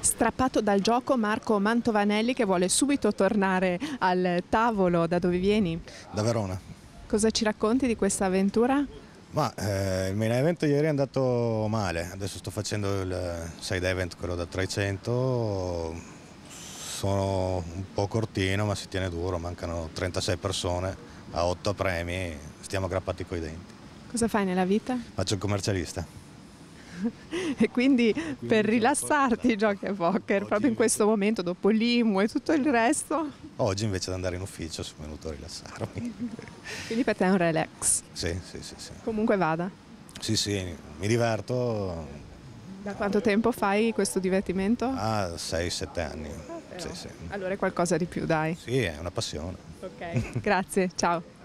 strappato dal gioco Marco Mantovanelli che vuole subito tornare al tavolo. Da dove vieni? Da Verona. Cosa ci racconti di questa avventura? Ma eh, il main event ieri è andato male, adesso sto facendo il side event, quello da 300, sono un po' cortino ma si tiene duro, mancano 36 persone a 8 premi, stiamo aggrappati coi denti. Cosa fai nella vita? Faccio il commercialista e quindi, quindi per rilassarti giochi a poker, proprio in questo invece... momento dopo l'IMU e tutto il resto. Oggi invece di andare in ufficio sono venuto a rilassarmi. quindi per te è un relax. Sì, sì, sì, sì. Comunque vada. Sì, sì, mi diverto. Da quanto tempo fai questo divertimento? Ah, 6-7 anni. Ah, sì, sì. Allora è qualcosa di più, dai. Sì, è una passione. Ok, grazie, ciao.